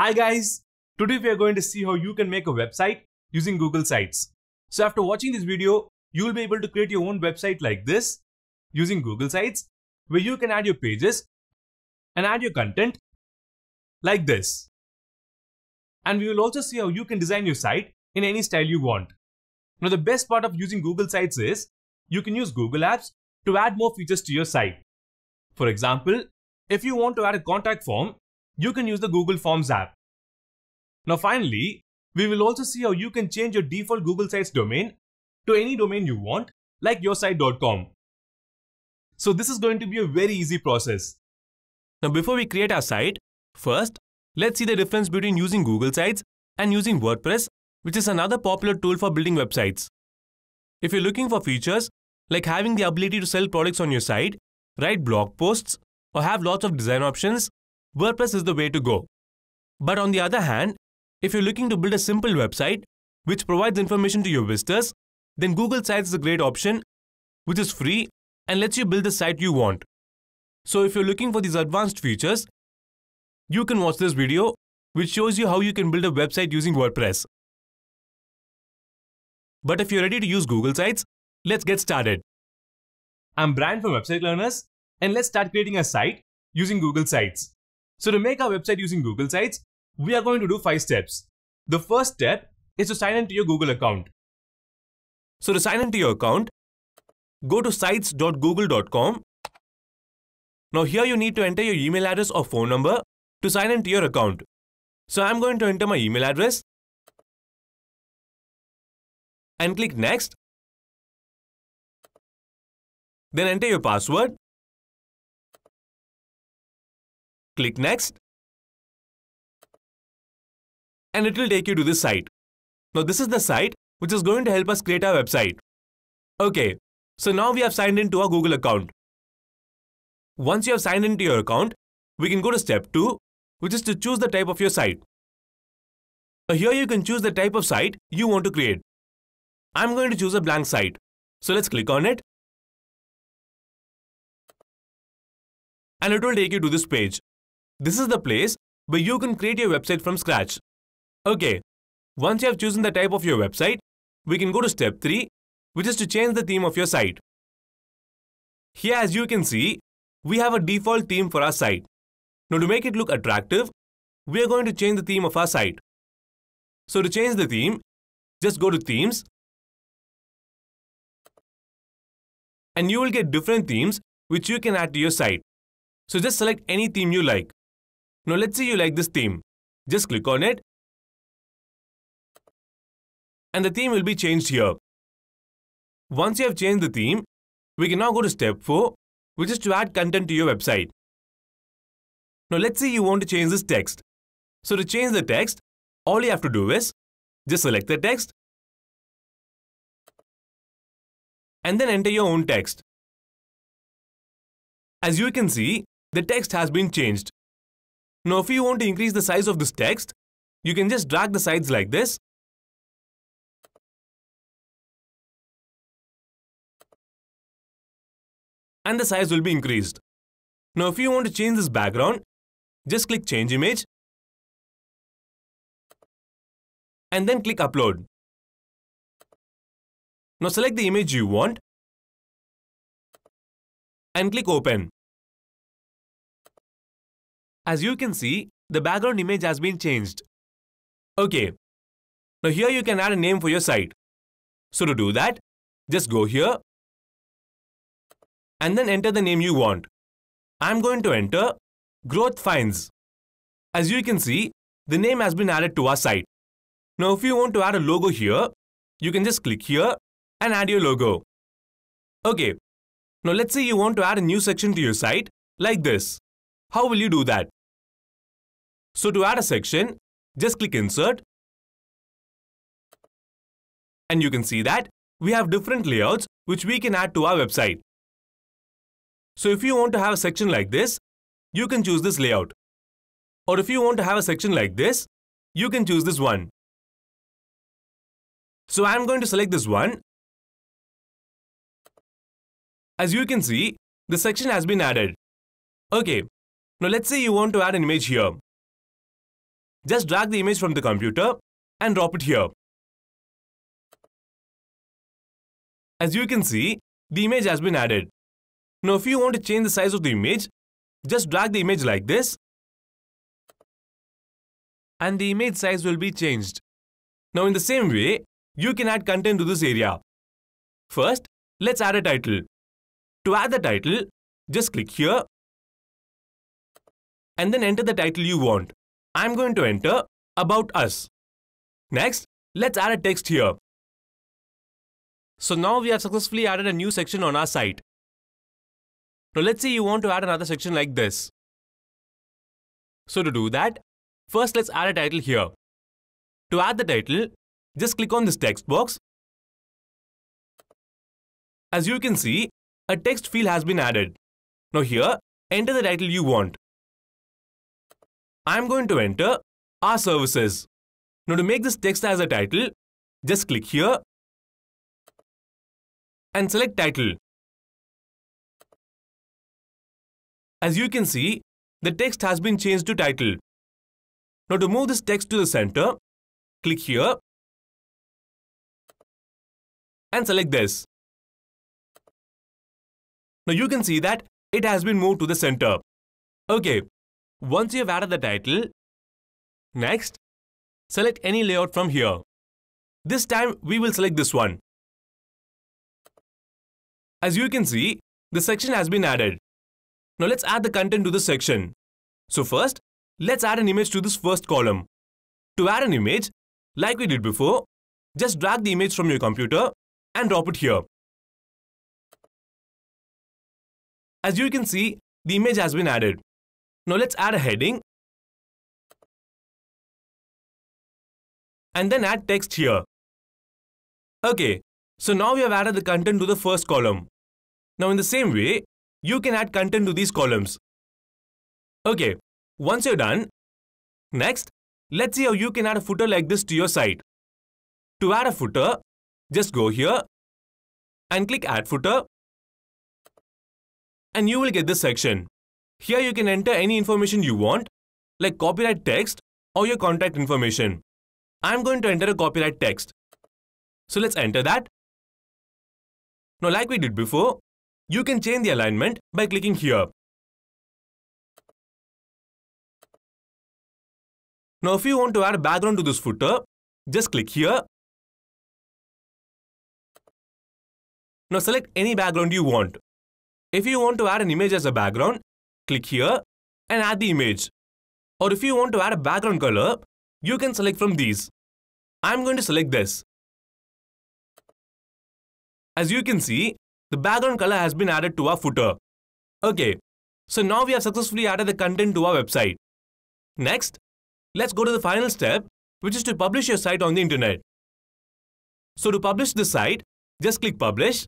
Hi guys, today we are going to see how you can make a website using Google Sites. So after watching this video, you will be able to create your own website like this using Google Sites where you can add your pages and add your content like this. And we will also see how you can design your site in any style you want. Now the best part of using Google Sites is you can use Google Apps to add more features to your site. For example, if you want to add a contact form you can use the Google Forms app. Now finally, we will also see how you can change your default Google Sites domain to any domain you want, like yoursite.com. So this is going to be a very easy process. Now before we create our site, first, let's see the difference between using Google Sites and using WordPress, which is another popular tool for building websites. If you're looking for features, like having the ability to sell products on your site, write blog posts, or have lots of design options, WordPress is the way to go. But on the other hand, if you're looking to build a simple website which provides information to your visitors, then Google Sites is a great option, which is free and lets you build the site you want. So if you're looking for these advanced features, you can watch this video, which shows you how you can build a website using WordPress. But if you're ready to use Google Sites, let's get started. I'm Brian from Website Learners, and let's start creating a site using Google Sites. So to make our website using Google Sites, we are going to do five steps. The first step is to sign into your Google account. So to sign into your account, go to sites.google.com. Now here you need to enter your email address or phone number to sign into your account. So I'm going to enter my email address and click next. Then enter your password Click Next. And it will take you to this site. Now this is the site which is going to help us create our website. Okay, so now we have signed into our Google account. Once you have signed into your account, we can go to step 2, which is to choose the type of your site. Uh, here you can choose the type of site you want to create. I'm going to choose a blank site. So let's click on it. And it will take you to this page. This is the place where you can create your website from scratch. Okay, once you have chosen the type of your website, we can go to step 3, which is to change the theme of your site. Here as you can see, we have a default theme for our site. Now to make it look attractive, we are going to change the theme of our site. So to change the theme, just go to themes and you will get different themes which you can add to your site. So just select any theme you like. Now let's say you like this theme. Just click on it and the theme will be changed here. Once you have changed the theme, we can now go to step 4 which is to add content to your website. Now let's say you want to change this text. So to change the text, all you have to do is just select the text and then enter your own text. As you can see, the text has been changed. Now if you want to increase the size of this text, you can just drag the sides like this. And the size will be increased. Now if you want to change this background, just click change image. And then click upload. Now select the image you want. And click open. As you can see, the background image has been changed. Okay. Now here you can add a name for your site. So to do that, just go here and then enter the name you want. I'm going to enter Growth Finds. As you can see, the name has been added to our site. Now if you want to add a logo here, you can just click here and add your logo. Okay, now let's say you want to add a new section to your site like this. How will you do that? So to add a section, just click Insert. And you can see that we have different layouts which we can add to our website. So if you want to have a section like this, you can choose this layout. Or if you want to have a section like this, you can choose this one. So I'm going to select this one. As you can see, the section has been added. Okay, now let's say you want to add an image here. Just drag the image from the computer and drop it here. As you can see, the image has been added. Now if you want to change the size of the image, just drag the image like this and the image size will be changed. Now in the same way, you can add content to this area. First, let's add a title. To add the title, just click here and then enter the title you want. I'm going to enter About Us. Next, let's add a text here. So now we have successfully added a new section on our site. Now let's say you want to add another section like this. So to do that, first let's add a title here. To add the title, just click on this text box. As you can see, a text field has been added. Now here, enter the title you want. I'm going to enter our services. Now to make this text as a title, just click here and select title. As you can see, the text has been changed to title. Now to move this text to the center, click here and select this. Now you can see that it has been moved to the center. Okay, once you have added the title, next, select any layout from here. This time, we will select this one. As you can see, the section has been added. Now let's add the content to the section. So first, let's add an image to this first column. To add an image, like we did before, just drag the image from your computer and drop it here. As you can see, the image has been added. Now let's add a heading and then add text here. Okay, so now we have added the content to the first column. Now in the same way, you can add content to these columns. Okay, once you're done, next, let's see how you can add a footer like this to your site. To add a footer, just go here and click add footer and you will get this section. Here you can enter any information you want, like copyright text or your contact information. I'm going to enter a copyright text. So let's enter that. Now like we did before, you can change the alignment by clicking here. Now if you want to add background to this footer, just click here. Now select any background you want. If you want to add an image as a background, click here and add the image. Or if you want to add a background color, you can select from these. I'm going to select this. As you can see, the background color has been added to our footer. Okay, so now we have successfully added the content to our website. Next, let's go to the final step, which is to publish your site on the internet. So to publish the site, just click publish.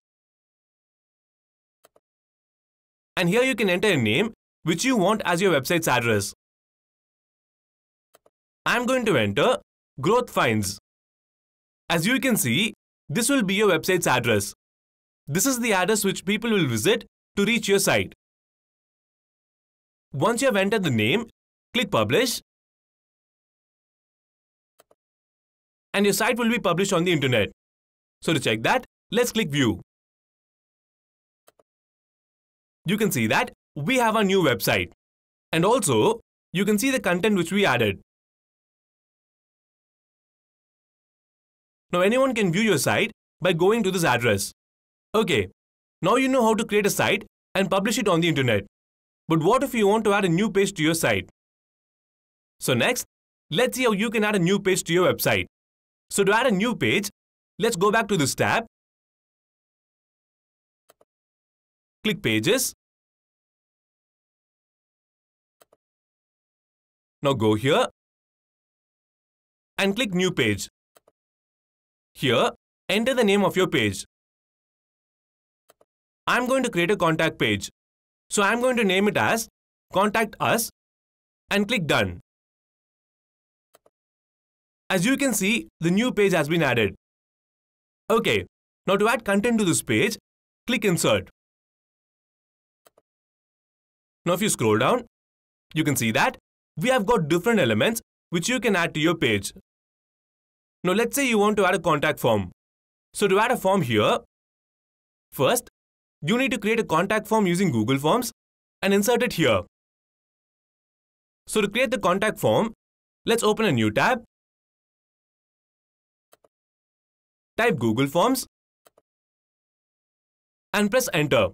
And here you can enter a name which you want as your website's address. I'm going to enter growth finds. As you can see, this will be your website's address. This is the address which people will visit to reach your site. Once you have entered the name, click publish and your site will be published on the internet. So to check that, let's click view. You can see that we have our new website. And also, you can see the content which we added. Now anyone can view your site by going to this address. Okay, now you know how to create a site and publish it on the internet. But what if you want to add a new page to your site? So next, let's see how you can add a new page to your website. So to add a new page, let's go back to this tab. Click Pages Now go here and click New Page. Here, enter the name of your page. I'm going to create a contact page. So I'm going to name it as Contact Us and click Done. As you can see, the new page has been added. Okay, now to add content to this page, click Insert. Now if you scroll down, you can see that we have got different elements which you can add to your page. Now let's say you want to add a contact form. So to add a form here, first, you need to create a contact form using Google Forms and insert it here. So to create the contact form, let's open a new tab. Type Google Forms and press enter.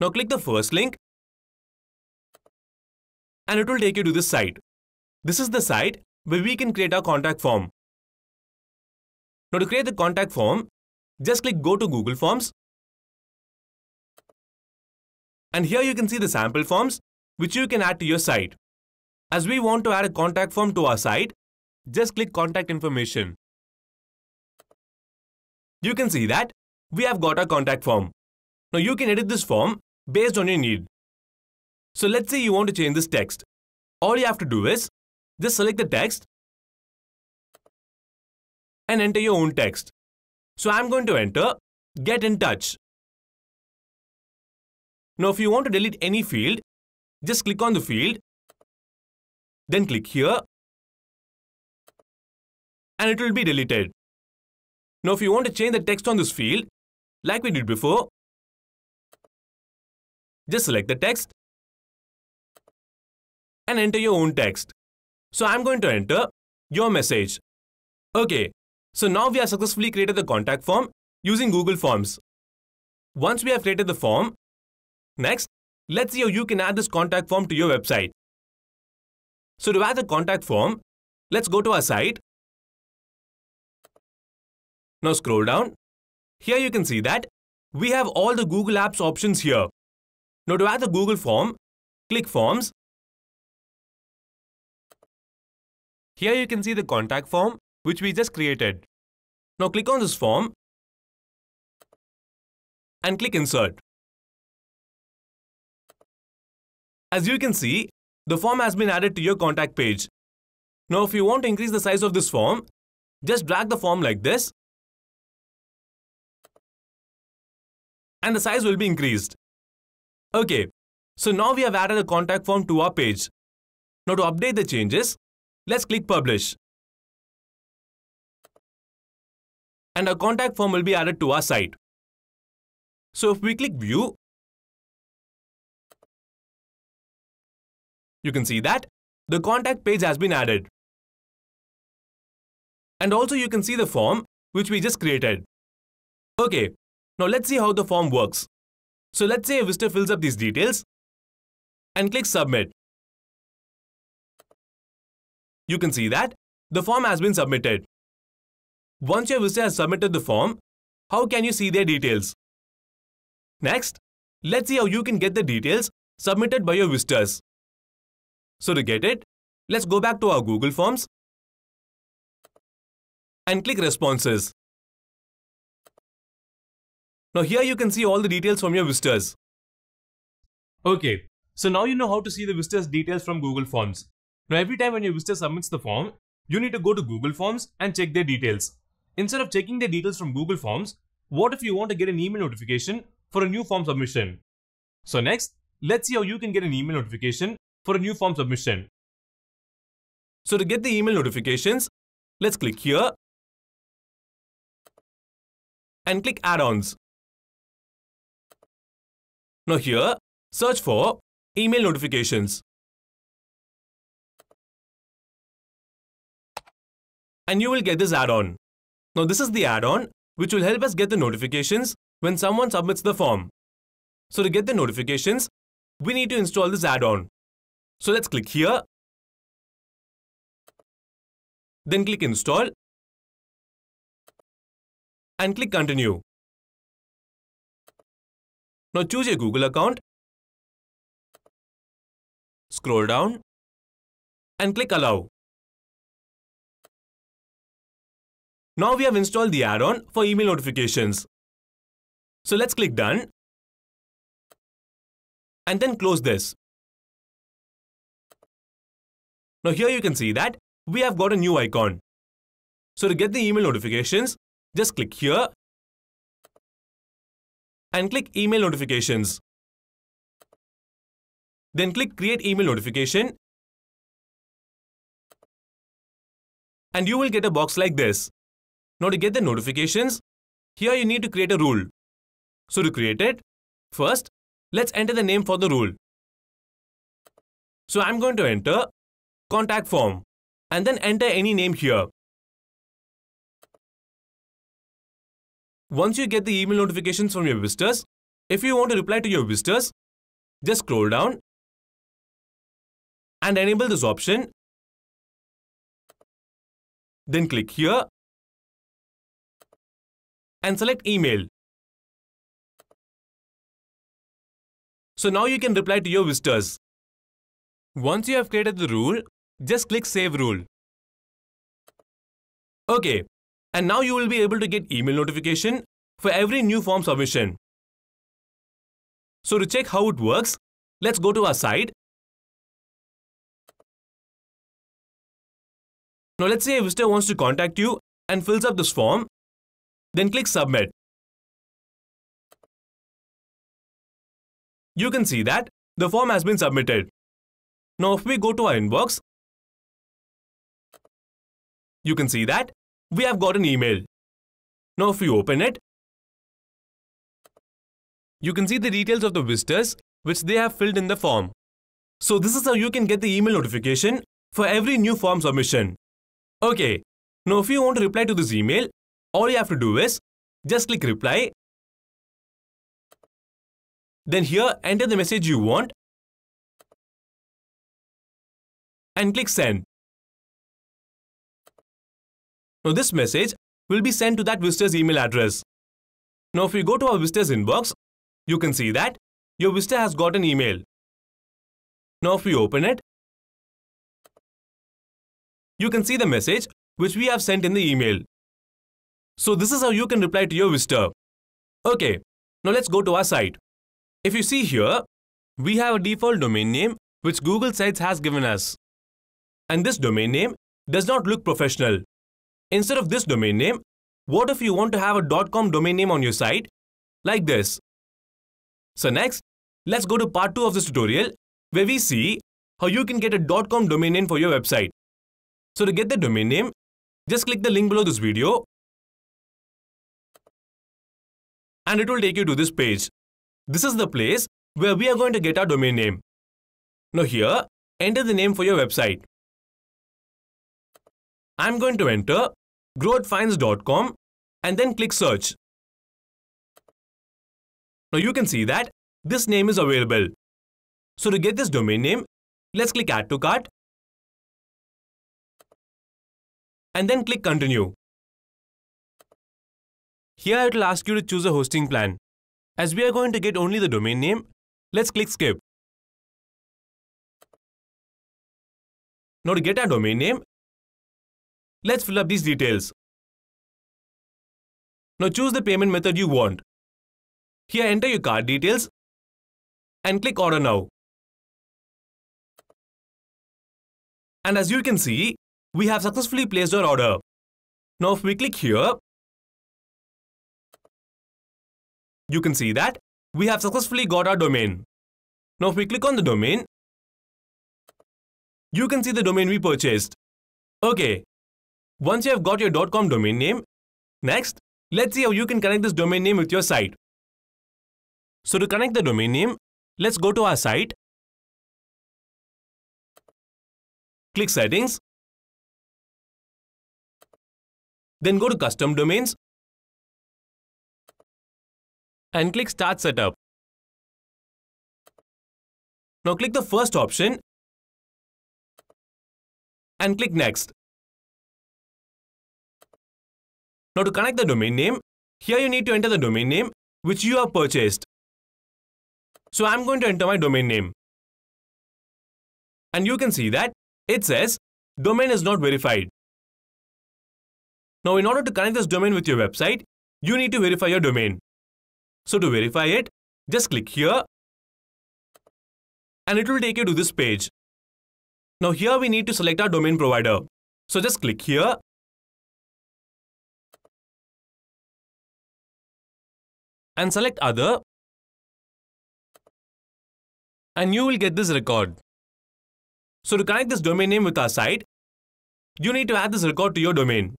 Now click the first link and it will take you to this site. This is the site where we can create our contact form. Now to create the contact form, just click go to Google Forms. And here you can see the sample forms which you can add to your site. As we want to add a contact form to our site, just click contact information. You can see that we have got our contact form. Now you can edit this form based on your need. So let's say you want to change this text. All you have to do is just select the text and enter your own text. So I'm going to enter get in touch. Now if you want to delete any field, just click on the field, then click here and it will be deleted. Now if you want to change the text on this field, like we did before, just select the text and enter your own text. So I'm going to enter your message. Okay, so now we have successfully created the contact form using Google Forms. Once we have created the form, next, let's see how you can add this contact form to your website. So to add the contact form, let's go to our site. Now scroll down. Here you can see that we have all the Google Apps options here. Now to add the Google form, click Forms Here you can see the contact form which we just created. Now click on this form and click insert. As you can see, the form has been added to your contact page. Now if you want to increase the size of this form, just drag the form like this and the size will be increased. Okay, so now we have added a contact form to our page. Now to update the changes, Let's click Publish. And a contact form will be added to our site. So if we click View, you can see that the contact page has been added. And also you can see the form which we just created. Okay, now let's see how the form works. So let's say a visitor fills up these details and click submit. You can see that the form has been submitted. Once your visitor has submitted the form, how can you see their details? Next, let's see how you can get the details submitted by your visitors. So to get it, let's go back to our Google Forms and click Responses. Now here you can see all the details from your visitors. Okay, so now you know how to see the visitors details from Google Forms. Now every time when your visitor submits the form, you need to go to Google Forms and check their details. Instead of checking their details from Google Forms, what if you want to get an email notification for a new form submission? So next, let's see how you can get an email notification for a new form submission. So to get the email notifications, let's click here and click add-ons. Now here, search for email notifications. and you will get this add-on. Now this is the add-on which will help us get the notifications when someone submits the form. So to get the notifications, we need to install this add-on. So let's click here, then click install and click continue. Now choose your Google account, scroll down and click allow. Now we have installed the add-on for email notifications. So let's click done and then close this. Now here you can see that we have got a new icon. So to get the email notifications, just click here and click email notifications. Then click create email notification and you will get a box like this. Now to get the notifications, here you need to create a rule. So to create it, first, let's enter the name for the rule. So I'm going to enter contact form and then enter any name here. Once you get the email notifications from your visitors, if you want to reply to your visitors, just scroll down and enable this option. Then click here and select email. So now you can reply to your visitors. Once you have created the rule, just click save rule. Okay, and now you will be able to get email notification for every new form submission. So to check how it works, let's go to our site. Now let's say a visitor wants to contact you and fills up this form then click Submit. You can see that the form has been submitted. Now if we go to our inbox, you can see that we have got an email. Now if we open it, you can see the details of the visitors which they have filled in the form. So this is how you can get the email notification for every new form submission. Okay, now if you want to reply to this email, all you have to do is just click reply. Then here, enter the message you want and click send. Now this message will be sent to that visitor's email address. Now if we go to our visitor's inbox, you can see that your visitor has got an email. Now if we open it, you can see the message which we have sent in the email. So this is how you can reply to your visitor. Okay, now let's go to our site. If you see here, we have a default domain name which Google Sites has given us. And this domain name does not look professional. Instead of this domain name, what if you want to have a .com domain name on your site? Like this. So next, let's go to part 2 of this tutorial where we see how you can get a .com domain name for your website. So to get the domain name, just click the link below this video and it will take you to this page. This is the place where we are going to get our domain name. Now here, enter the name for your website. I'm going to enter growthfinds.com and then click search. Now you can see that this name is available. So to get this domain name, let's click add to cart and then click continue. Here it will ask you to choose a hosting plan. As we are going to get only the domain name, let's click skip. Now to get our domain name, let's fill up these details. Now choose the payment method you want. Here enter your card details and click order now. And as you can see, we have successfully placed our order. Now if we click here, you can see that we have successfully got our domain. Now if we click on the domain, you can see the domain we purchased. Okay, once you have got your .com domain name, next, let's see how you can connect this domain name with your site. So to connect the domain name, let's go to our site, click settings, then go to custom domains and click Start Setup. Now click the first option and click Next. Now to connect the domain name, here you need to enter the domain name which you have purchased. So I'm going to enter my domain name. And you can see that it says domain is not verified. Now in order to connect this domain with your website, you need to verify your domain. So to verify it, just click here and it will take you to this page. Now here we need to select our domain provider. So just click here. And select other. And you will get this record. So to connect this domain name with our site, you need to add this record to your domain.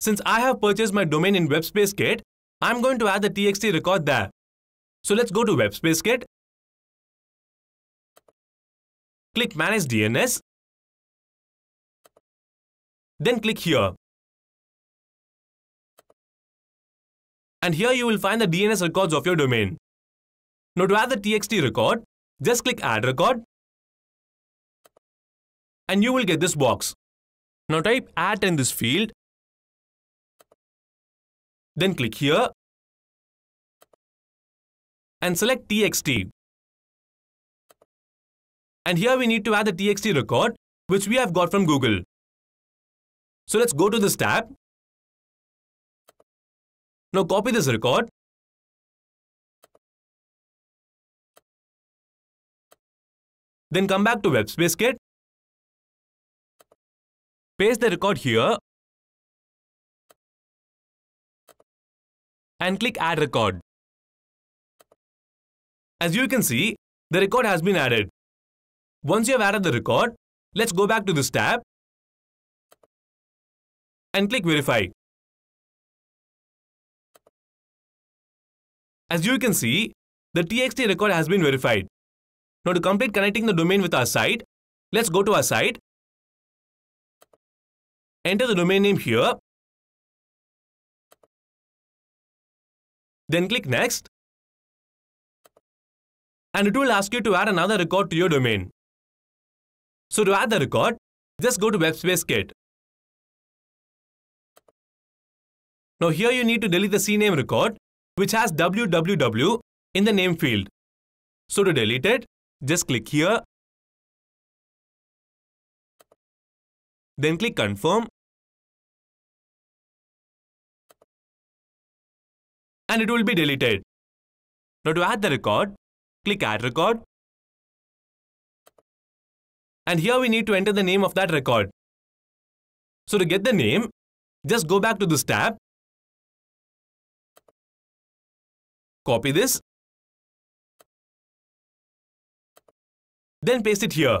Since I have purchased my domain in WebSpace Kit, I'm going to add the txt record there. So let's go to Kit. Click Manage DNS. Then click here. And here you will find the DNS records of your domain. Now to add the txt record, just click Add Record. And you will get this box. Now type at in this field then click here and select TXT. And here we need to add the TXT record which we have got from Google. So let's go to this tab. Now copy this record. Then come back to WebSpace Kit. Paste the record here and click Add Record. As you can see, the record has been added. Once you have added the record, let's go back to this tab and click Verify. As you can see, the TXT record has been verified. Now to complete connecting the domain with our site, let's go to our site, enter the domain name here Then click next. And it will ask you to add another record to your domain. So to add the record, just go to WebSpace Kit. Now here you need to delete the CNAME record, which has www in the name field. So to delete it, just click here. Then click confirm and it will be deleted. Now to add the record, click add record. And here we need to enter the name of that record. So to get the name, just go back to this tab. Copy this. Then paste it here.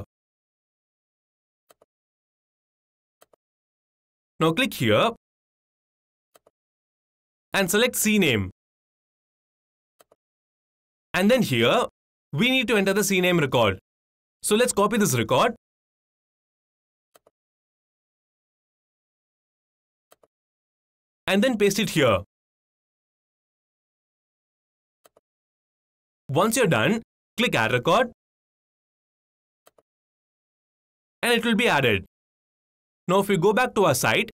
Now click here and select CNAME. And then here, we need to enter the CNAME record. So let's copy this record. And then paste it here. Once you're done, click add record. And it will be added. Now if we go back to our site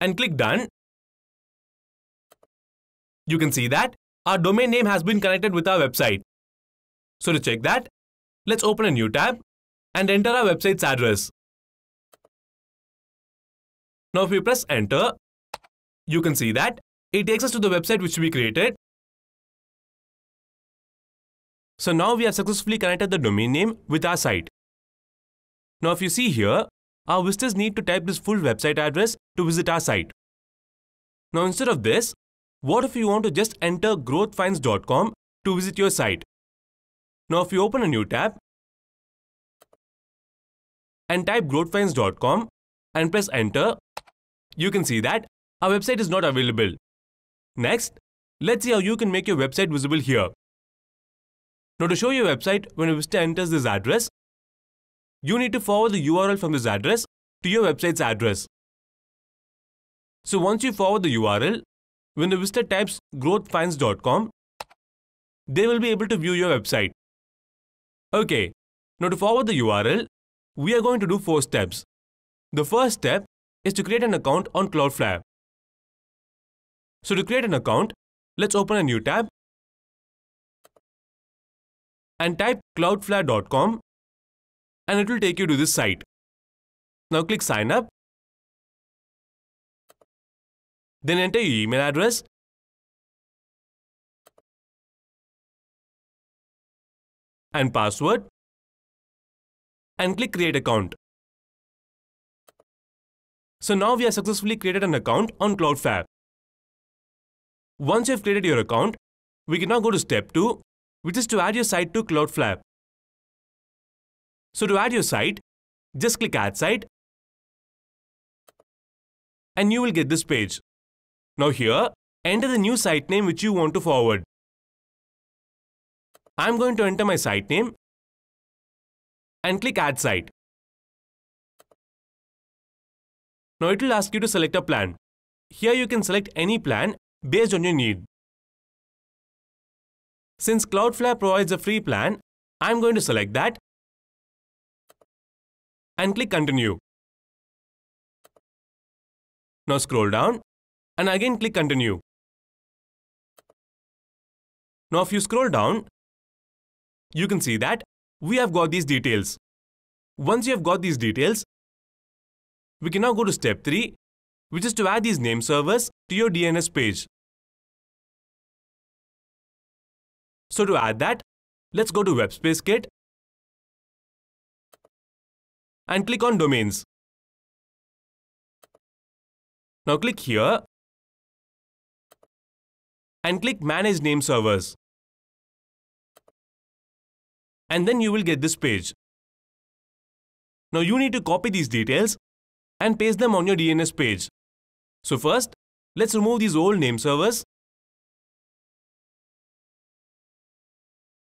and click done, you can see that our domain name has been connected with our website. So to check that, let's open a new tab and enter our website's address. Now if we press enter, you can see that it takes us to the website which we created. So now we have successfully connected the domain name with our site. Now if you see here, our visitors need to type this full website address to visit our site. Now instead of this, what if you want to just enter growthfinds.com to visit your site? Now if you open a new tab and type growthfinds.com and press enter, you can see that our website is not available. Next, let's see how you can make your website visible here. Now to show your website when a visitor enters this address, you need to forward the URL from this address to your website's address. So once you forward the URL, when the visitor types growthfinds.com, they will be able to view your website. Okay, now to forward the URL, we are going to do four steps. The first step is to create an account on Cloudflare. So to create an account, let's open a new tab and type cloudflare.com and it will take you to this site. Now click sign up then enter your email address and password and click create account. So now we have successfully created an account on Cloudflare. Once you have created your account, we can now go to step 2, which is to add your site to Cloudflare. So to add your site, just click add site and you will get this page. Now here, enter the new site name which you want to forward. I'm going to enter my site name and click add site. Now it will ask you to select a plan. Here you can select any plan based on your need. Since Cloudflare provides a free plan, I'm going to select that and click continue. Now scroll down and again click continue. Now if you scroll down, you can see that we have got these details. Once you have got these details, we can now go to step 3, which is to add these name servers to your DNS page. So to add that, let's go to WebSpaceKit and click on Domains. Now click here and click Manage Name Servers. And then you will get this page. Now you need to copy these details and paste them on your DNS page. So first, let's remove these old name servers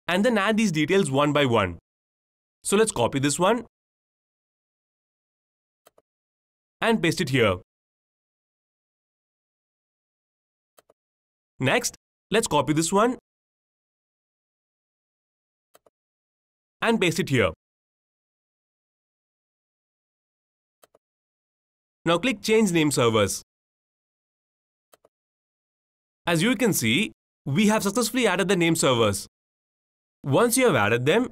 and then add these details one by one. So let's copy this one and paste it here. Next, let's copy this one and paste it here. Now click Change Name Servers. As you can see, we have successfully added the name servers. Once you have added them,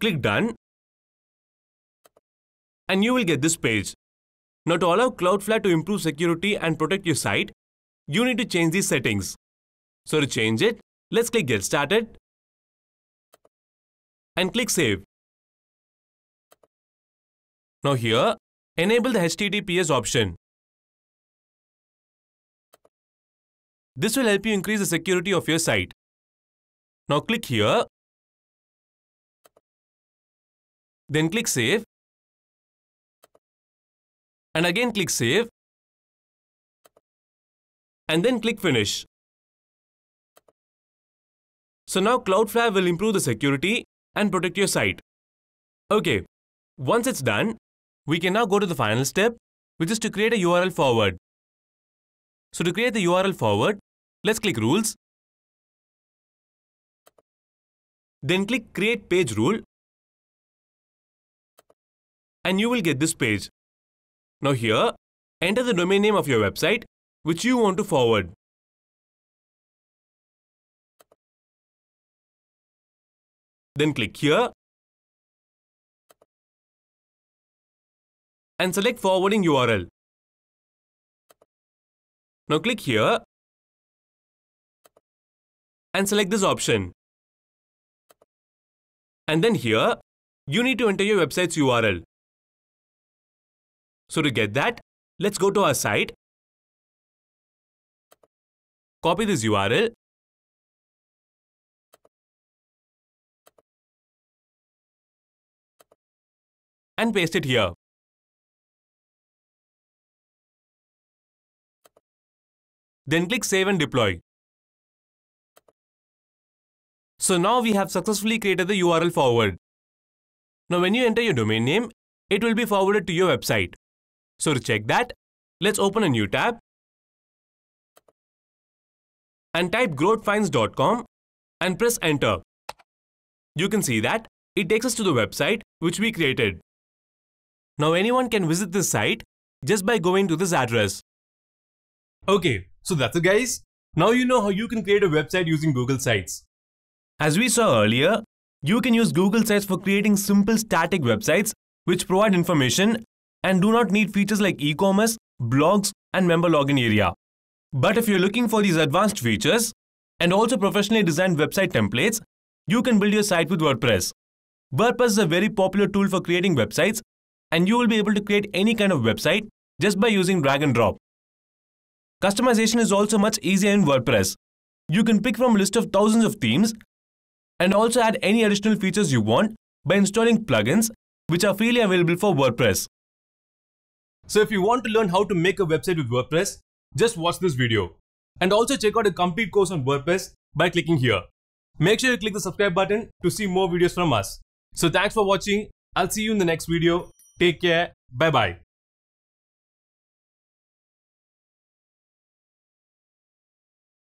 click Done and you will get this page. Now to allow Cloudflare to improve security and protect your site, you need to change these settings. So to change it, let's click Get Started and click Save. Now here, enable the HTTPS option. This will help you increase the security of your site. Now click here. Then click Save. And again click Save. And then click Finish. So now Cloudflare will improve the security and protect your site. Okay, once it's done, we can now go to the final step, which is to create a URL forward. So to create the URL forward, let's click Rules. Then click Create Page Rule. And you will get this page. Now here, enter the domain name of your website, which you want to forward. Then click here and select forwarding URL. Now click here and select this option. And then here, you need to enter your website's URL. So to get that, let's go to our site, copy this URL and paste it here. Then click Save and Deploy. So now we have successfully created the URL forward. Now when you enter your domain name, it will be forwarded to your website. So to check that, let's open a new tab and type growthfinds.com and press enter. You can see that it takes us to the website which we created. Now anyone can visit this site just by going to this address. Okay, so that's it guys. Now you know how you can create a website using Google Sites. As we saw earlier, you can use Google Sites for creating simple static websites which provide information and do not need features like e-commerce, blogs and member login area. But if you're looking for these advanced features and also professionally designed website templates, you can build your site with WordPress. WordPress is a very popular tool for creating websites and you will be able to create any kind of website just by using drag and drop. Customization is also much easier in WordPress. You can pick from a list of thousands of themes and also add any additional features you want by installing plugins which are freely available for WordPress. So if you want to learn how to make a website with WordPress, just watch this video. And also check out a complete course on WordPress by clicking here. Make sure you click the subscribe button to see more videos from us. So thanks for watching. I'll see you in the next video. Take care bye bye